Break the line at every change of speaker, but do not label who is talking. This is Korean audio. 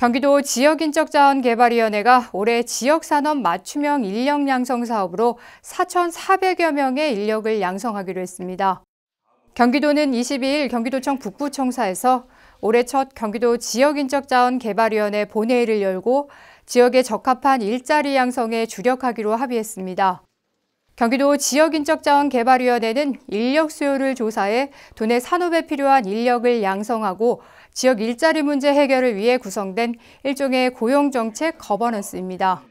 경기도 지역인적자원개발위원회가 올해 지역산업 맞춤형 인력 양성 사업으로 4,400여 명의 인력을 양성하기로 했습니다. 경기도는 22일 경기도청 북부청사에서 올해 첫 경기도 지역인적자원개발위원회 본회의를 열고 지역에 적합한 일자리 양성에 주력하기로 합의했습니다. 경기도 지역인적자원개발위원회는 인력 수요를 조사해 도내 산업에 필요한 인력을 양성하고 지역 일자리 문제 해결을 위해 구성된 일종의 고용정책 거버넌스입니다.